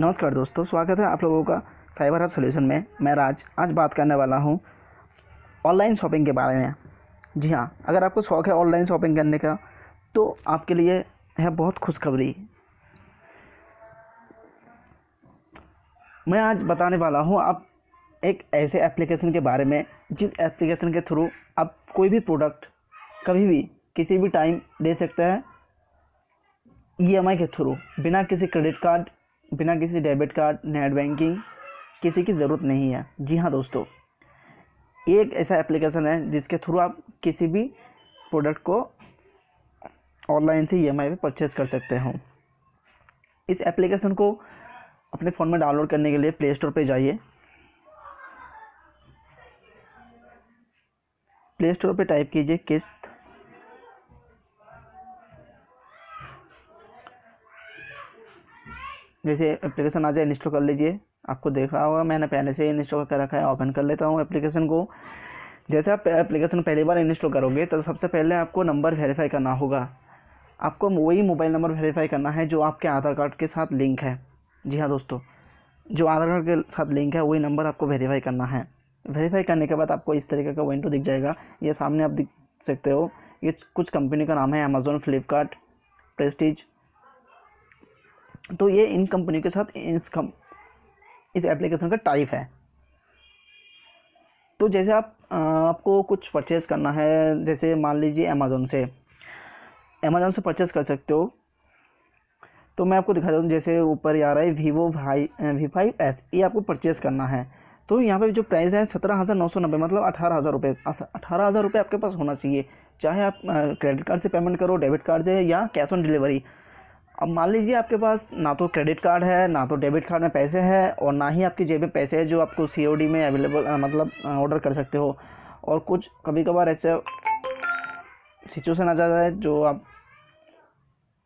नमस्कार दोस्तों स्वागत है आप लोगों का साइबर हब सोल्यूशन में मैं राज आज बात करने वाला हूँ ऑनलाइन शॉपिंग के बारे में जी हाँ अगर आपको शौक़ है ऑनलाइन शॉपिंग करने का तो आपके लिए है बहुत खुशखबरी मैं आज बताने वाला हूँ आप एक ऐसे एप्लीकेशन के बारे में जिस एप्लीकेशन के थ्रू आप कोई भी प्रोडक्ट कभी भी किसी भी टाइम ले सकते हैं ई के थ्रू बिना किसी क्रेडिट कार्ड बिना किसी डेबिट कार्ड नेट बैंकिंग किसी की ज़रूरत नहीं है जी हाँ दोस्तों एक ऐसा एप्लीकेशन है जिसके थ्रू आप किसी भी प्रोडक्ट को ऑनलाइन से ई पर परचेज़ कर सकते हो इस एप्लीकेशन को अपने फ़ोन में डाउनलोड करने के लिए प्ले स्टोर पर जाइए प्ले स्टोर पर टाइप कीजिए किस्त जैसे एप्लीकेशन आ जाए इंस्टॉल कर लीजिए आपको देख रहा होगा मैंने पहले से इंस्टॉल कर रखा है ओपन कर लेता हूँ एप्लीकेशन को जैसे आप एप्लीकेशन पहली बार इंस्टॉल करोगे तो सबसे पहले आपको नंबर वेरीफाई करना होगा आपको वही मोबाइल नंबर वेरीफाई करना है जो आपके आधार कार्ड के साथ लिंक है जी हाँ दोस्तों जो आधार कार्ड के साथ लिंक है वही नंबर आपको वेरीफाई करना है वेरीफाई करने के बाद आपको इस तरीके का विंडो दिख जाएगा ये सामने आप दिख सकते हो ये कुछ कंपनी का नाम है अमेज़ोन फ्लिपकार्ट प्रेस्टीज तो ये इन कंपनी के साथ इस कम इस एप्लीकेशन का टाइप है तो जैसे आप आपको कुछ परचेज़ करना है जैसे मान लीजिए अमेज़ोन से अमेज़ोन से परचेज़ कर सकते हो तो मैं आपको दिखा दूँ जैसे ऊपर आ रहा है वीवो भाई वी फाइव एस ये आपको परचेज़ करना है तो यहाँ पे जो प्राइस है सत्रह हज़ार नौ सौ नब्बे मतलब अठारह हज़ार रुपये अठारह हज़ार रुपये आपके पास होना चाहिए चाहे आप क्रेडिट कार्ड से पेमेंट करो डेबिट कार्ड से या कैश ऑन डिलीवरी अब मान लीजिए आपके पास ना तो क्रेडिट कार्ड है ना तो डेबिट कार्ड में पैसे हैं और ना ही आपकी जेब में पैसे हैं जो आपको सी में अवेलेबल मतलब ऑर्डर कर सकते हो और कुछ कभी कभार ऐसे सिचुएसन आ जाता है जो आप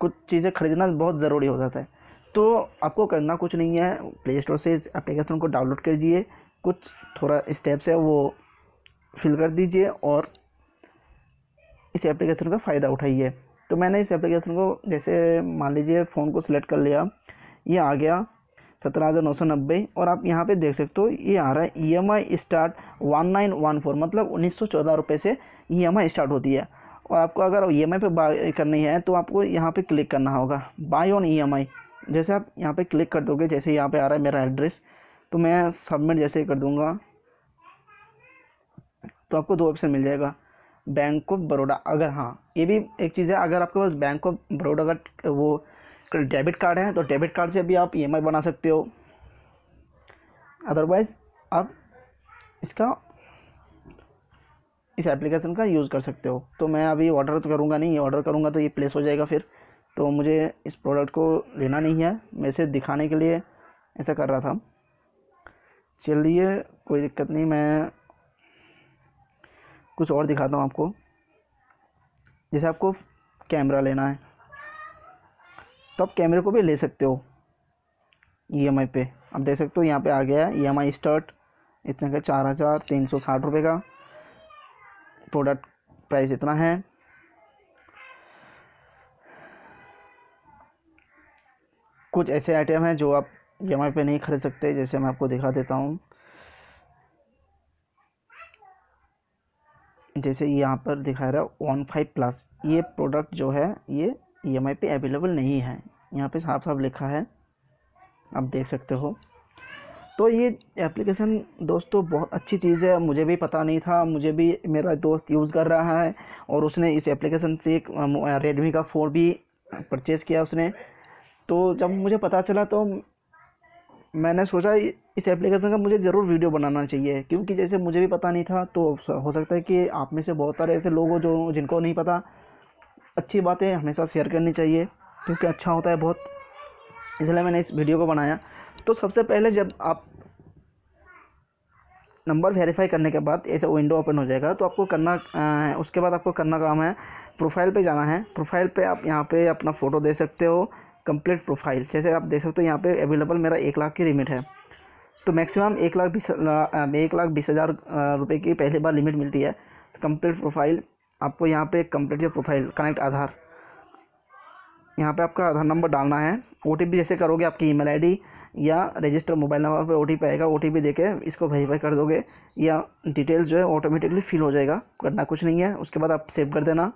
कुछ चीज़ें खरीदना बहुत ज़रूरी हो जाता है तो आपको करना कुछ नहीं है प्ले स्टोर से इस एप्लीकेशन को डाउनलोड दीजिए कुछ थोड़ा स्टेप्स है वो फिल कर दीजिए और इस एप्लीकेशन का फ़ायदा उठाइए तो मैंने इस एप्लीकेशन को जैसे मान लीजिए फ़ोन को सिलेक्ट कर लिया ये आ गया सत्रह हज़ार नौ सौ नब्बे और आप यहाँ पे देख सकते हो ये आ रहा है E M I start one nine one four मतलब उन्नीस सौ चौदह रुपये से ई एम आई स्टार्ट होती है और आपको अगर ई एम आई पर करनी है तो आपको यहाँ पे क्लिक करना होगा buy on E M I जैसे आप यहाँ पे क्लिक कर दोगे जैसे यहाँ पे आ रहा है मेरा एड्रेस तो मैं सबमिट जैसे कर दूँगा तो आपको दो ऑप्शन मिल जाएगा बैंक ऑफ बड़ौदा अगर हाँ ये भी एक चीज़ है अगर आपके पास बैंक ऑफ बड़ौदा का वो डेबिट कार्ड है तो डेबिट कार्ड से भी आप ई e बना सकते हो अदरवाइज़ आप इसका इस एप्लीकेशन का यूज़ कर सकते हो तो मैं अभी ऑर्डर तो करूँगा नहीं ऑर्डर करूँगा तो ये प्लेस हो जाएगा फिर तो मुझे इस प्रोडक्ट को लेना नहीं है मैं इसे दिखाने के लिए ऐसा कर रहा था चलिए कोई दिक्कत नहीं मैं कुछ और दिखाता हूँ आपको जैसे आपको कैमरा लेना है तो आप कैमरे को भी ले सकते हो ई एम आई पे आप देख सकते हो यहाँ पे आ गया है ई एम आई स्टार्ट इतने का चार हज़ार तीन सौ साठ रुपये का प्रोडक्ट प्राइस इतना है कुछ ऐसे आइटम हैं जो आप ई एम आई पे नहीं खरीद सकते जैसे मैं आपको दिखा देता हूँ जैसे यहाँ पर दिखा रहा है वन फाइव प्लस ये प्रोडक्ट जो है ये ई एम आई पे अवेलेबल नहीं है यहाँ पे साफ साफ लिखा है आप देख सकते हो तो ये एप्लीकेशन दोस्तों बहुत अच्छी चीज़ है मुझे भी पता नहीं था मुझे भी मेरा दोस्त यूज़ कर रहा है और उसने इस एप्लीकेशन से एक रेडमी का फ़ोन भी परचेज़ किया उसने तो जब मुझे पता चला तो मैंने सोचा इस एप्लीकेशन का मुझे ज़रूर वीडियो बनाना चाहिए क्योंकि जैसे मुझे भी पता नहीं था तो हो सकता है कि आप में से बहुत सारे ऐसे लोग हो जो जिनको नहीं पता अच्छी बातें हमेशा शेयर करनी चाहिए क्योंकि अच्छा होता है बहुत इसलिए मैंने इस वीडियो को बनाया तो सबसे पहले जब आप नंबर वेरीफाई करने के बाद ऐसे विंडो ओपन हो जाएगा तो आपको करना आ, उसके बाद आपको करना काम है प्रोफाइल पे जाना है प्रोफाइल पे आप यहाँ पे अपना फ़ोटो दे सकते हो कंप्लीट प्रोफाइल जैसे आप देख सकते हो यहाँ पे अवेलेबल मेरा एक लाख की लिमिट है तो मैक्सिमम एक लाख बीस एक लाख बीस हज़ार रुपये की पहली बार लिमिट मिलती है तो कंप्लीट प्रोफाइल आपको यहाँ पे कंप्लीट प्रोफाइल कनेक्ट आधार यहाँ पे आपका आधार नंबर डालना है ओ जैसे करोगे आपकी ई मेल या रजिस्टर मोबाइल नंबर पर ओ टी आएगा ओ टी इसको वेरीफाई कर दोगे या डिटेल्स जो है ऑटोमेटिकली फिल हो जाएगा करना कुछ नहीं है उसके बाद आप सेव कर देना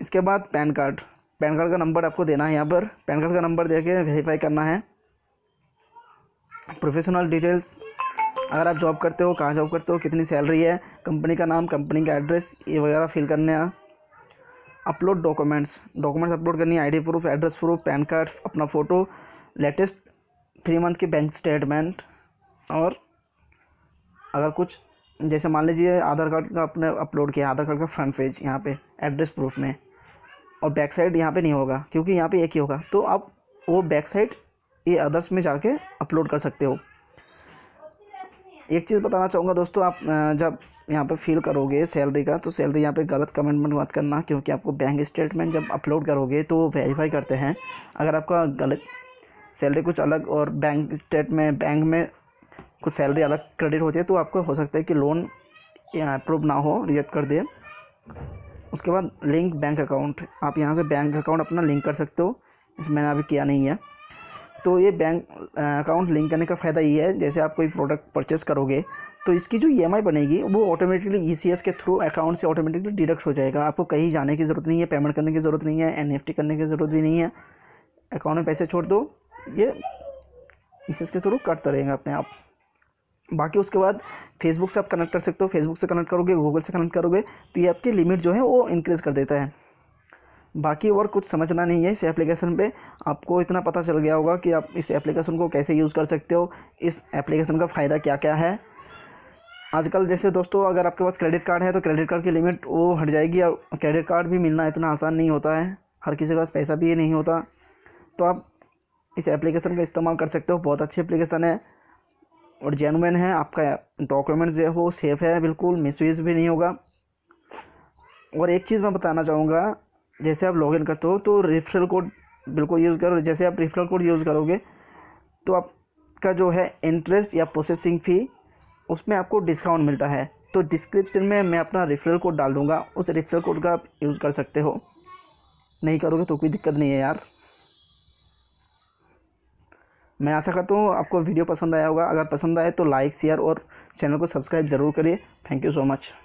इसके बाद पैन कार्ड पैन कार्ड का नंबर आपको देना है यहाँ पर पैन कार्ड का नंबर दे के वेरीफाई करना है प्रोफेशनल डिटेल्स अगर आप जॉब करते हो कहाँ जॉब करते हो कितनी सैलरी है कंपनी का नाम कंपनी का एड्रेस ये वगैरह फिल करने हैं अपलोड डॉक्यूमेंट्स डॉक्यूमेंट्स अपलोड करनी है D proof address proof PAN card अपना फ़ोटो लेटेस्ट थ्री मंथ की बैंक स्टेटमेंट और अगर कुछ जैसे मान लीजिए आधार कार्ड का आपने अपलोड किया आधार कार्ड का फ्रंट पेज यहाँ पे एड्रेस प्रूफ में और बैक साइड यहाँ पे नहीं होगा क्योंकि यहाँ पे एक ही होगा तो आप वो बैक साइड ये अदर्स में जाके अपलोड कर सकते हो एक चीज़ बताना चाहूँगा दोस्तों आप जब यहाँ पर फिल करोगे सैलरी का तो सैलरी यहाँ पे गलत कमेंट में मत करना क्योंकि आपको बैंक स्टेटमेंट जब अपलोड करोगे तो वो वेरीफाई करते हैं अगर आपका गलत सैलरी कुछ अलग और बैंक स्टेट में बैंक में कुछ सैलरी अलग क्रेडिट होती है तो आपको हो सकता है कि लोन अप्रूव ना हो रिजेक्ट कर दे उसके बाद लिंक बैंक अकाउंट आप यहाँ से बैंक अकाउंट अपना लिंक कर सकते हो इसमें मैंने अभी किया नहीं है तो ये बैंक अकाउंट लिंक करने का फ़ायदा ये है जैसे आप कोई प्रोडक्ट परचेस करोगे तो इसकी जो ई e बनेगी वो ऑटोमेटिकली ई e के थ्रू अकाउंट से ऑटोमेटिकली डिडक्ट हो जाएगा आपको कहीं जाने की ज़रूरत नहीं है पेमेंट करने की ज़रूरत नहीं है एन करने की ज़रूरत भी नहीं है अकाउंट में पैसे छोड़ दो ये ई e के थ्रू कटता रहेगा अपने आप बाकी उसके बाद फेसबुक से आप कनेक्ट कर सकते हो फेसबुक से कनेक्ट करोगे गूगल से कनेक्ट करोगे तो ये आपकी लिमिट जो है वो इंक्रीज़ कर देता है बाकी और कुछ समझना नहीं है इस एप्लीकेशन पे आपको इतना पता चल गया होगा कि आप इस एप्लीकेशन को कैसे यूज़ कर सकते हो इस एप्लीकेशन का फ़ायदा क्या क्या है आजकल जैसे दोस्तों अगर आपके पास क्रेडिट कार्ड है तो क्रेडिट कार्ड की लिमिट वो हट जाएगी और क्रेडिट कार्ड भी मिलना इतना आसान नहीं होता है हर किसी के पास पैसा भी नहीं होता तो आप इस एप्लीकेशन का इस्तेमाल कर सकते हो बहुत अच्छी एप्लीकेशन है और जेनुइन है आपका डॉक्यूमेंट्स जो है वो सेफ है बिल्कुल मिसयूज भी नहीं होगा और एक चीज़ मैं बताना चाहूँगा जैसे आप लॉगिन करते हो तो रेफरल कोड बिल्कुल यूज़ करो जैसे आप रेफरल कोड यूज़ करोगे तो आपका जो है इंटरेस्ट या प्रोसेसिंग फ़ी उसमें आपको डिस्काउंट मिलता है तो डिस्क्रिप्शन में मैं अपना रेफरल कोड डाल दूँगा उस रेफरल कोड का आप यूज़ कर सकते हो नहीं करोगे तो कोई दिक्कत नहीं है यार मैं आशा करता हूँ आपको वीडियो पसंद आया होगा अगर पसंद आए तो लाइक शेयर और चैनल को सब्सक्राइब ज़रूर करिए थैंक यू सो मच